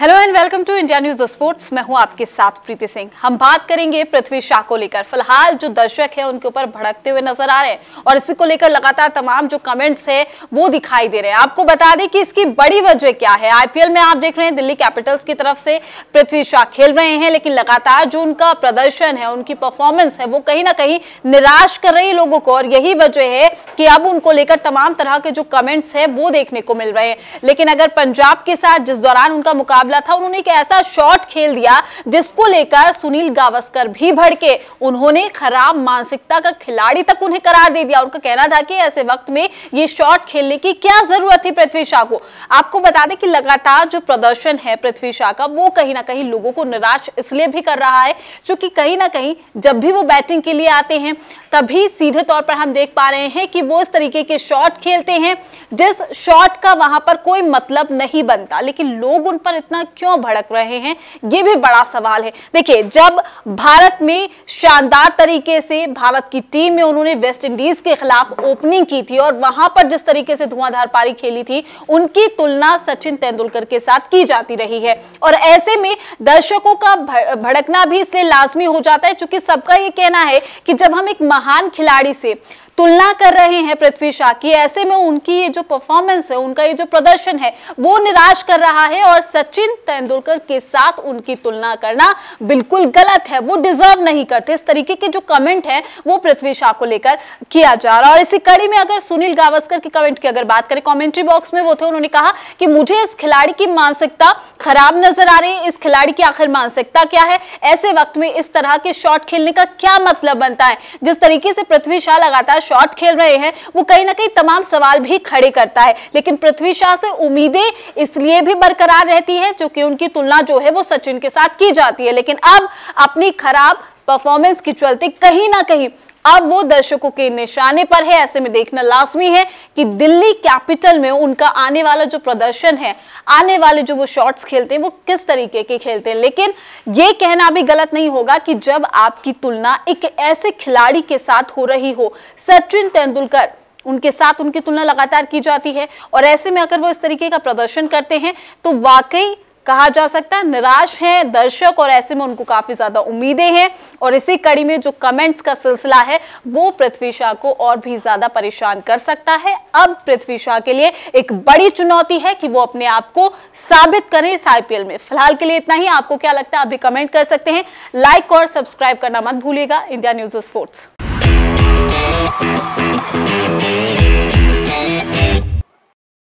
hello and welcome to India News Sports मैं हूं आपके साथ प्रीति सिंह हम बात करेंगे पृथ्वी शाह को लेकर फिलहाल जो दर्शक है उनके ऊपर भड़कते हुए नजर आ रहे हैं और इसी को लेकर लगातार तमाम जो कमेंट्स है वो दिखाई दे रहे हैं आपको बता दें कि इसकी बड़ी वजह क्या है आईपीएल में आप देख रहे हैं दिल्ली कैपिटल्स की तरफ से पृथ्वी शाह खेल रहे हैं लेकिन लगातार जो उनका प्रदर्शन है उनकी परफॉर्मेंस है वो कहीं ना कहीं निराश कर रही है लोगों को और यही वजह है कि अब उनको लेकर तमाम तरह के जो कमेंट्स है वो देखने को मिल रहे हैं लेकिन अगर पंजाब के साथ जिस दौरान उनका मुकाबला था उन्होंने एक ऐसा शॉट खेल दिया जिसको लेकर सुनील गावस्कर भी भड़के उन्होंने खराब मानसिकता का खिलाड़ी तक उन्हें करार दे दिया उनका कहना था कि ऐसे वक्त में ये शॉट खेलने की क्या जरूरत थी पृथ्वी शाह को आपको बता दें कि लगातार जो प्रदर्शन है पृथ्वी शाह का वो कहीं ना कहीं लोगों को निराश इसलिए भी कर रहा है क्योंकि कहीं ना कहीं जब भी वो बैटिंग के लिए आते हैं तभी सीधे तौर पर हम देख पा रहे हैं कि वो इस तरीके के शॉट खेलते हैं जिस शॉट का वहां पर कोई मतलब नहीं बनता लेकिन लोग उन पर इतना क्यों भड़क रहे हैं ये भी बड़ा सवाल है देखिए जब भारत में शानदार तरीके से भारत की टीम में उन्होंने वेस्ट इंडीज के खिलाफ ओपनिंग की थी और वहां पर जिस तरीके से धुआंधार पारी खेली थी उनकी तुलना सचिन तेंदुलकर के साथ की जाती रही है और ऐसे में दर्शकों का भड़कना भी इसलिए लाजमी हो जाता है क्योंकि सबका यह कहना है कि जब हम एक महान खिलाड़ी से तुलना कर रहे हैं पृथ्वी शाह की ऐसे में उनकी ये जो परफॉर्मेंस है उनका ये जो प्रदर्शन है वो निराश कर रहा है और सचिन तेंदुलकर के साथ उनकी तुलना करना बिल्कुल गलत है वो डिजर्व नहीं करते इस तरीके के जो कमेंट है वो पृथ्वी शाह को लेकर किया जा रहा है और इसी कड़ी में अगर सुनील गावस्कर के कमेंट की अगर बात करें कॉमेंट्री बॉक्स में वो थे उन्होंने कहा कि मुझे इस खिलाड़ी की मानसिकता खराब नजर आ रही है इस खिलाड़ी की आखिर मानसिकता क्या है ऐसे वक्त में इस तरह के शॉट खेलने का क्या मतलब बनता है जिस तरीके से पृथ्वी शाह लगातार शॉट खेल रहे हैं वो कहीं ना कहीं तमाम सवाल भी खड़े करता है लेकिन पृथ्वी शाह से उम्मीदें इसलिए भी बरकरार रहती है क्योंकि उनकी तुलना जो है वो सचिन के साथ की जाती है लेकिन अब अपनी खराब परफॉर्मेंस के चलते कहीं ना कहीं अब वो दर्शकों के निशाने पर है ऐसे में देखना लाजमी है कि दिल्ली कैपिटल में उनका आने वाला जो प्रदर्शन है आने वाले जो वो शॉट्स खेलते हैं वो किस तरीके के खेलते हैं लेकिन ये कहना भी गलत नहीं होगा कि जब आपकी तुलना एक ऐसे खिलाड़ी के साथ हो रही हो सचिन तेंदुलकर उनके साथ उनकी तुलना लगातार की जाती है और ऐसे में अगर वो इस तरीके का प्रदर्शन करते हैं तो वाकई कहा जा सकता है निराश हैं दर्शक और ऐसे में उनको काफी ज्यादा उम्मीदें हैं और इसी कड़ी में जो कमेंट्स का सिलसिला है वो पृथ्वी शाह को और भी ज्यादा परेशान कर सकता है अब पृथ्वी शाह के लिए एक बड़ी चुनौती है कि वो अपने आप को साबित करें इस आईपीएल में फिलहाल के लिए इतना ही आपको क्या लगता है आप भी कमेंट कर सकते हैं लाइक और सब्सक्राइब करना मत भूलिएगा इंडिया न्यूज स्पोर्ट्स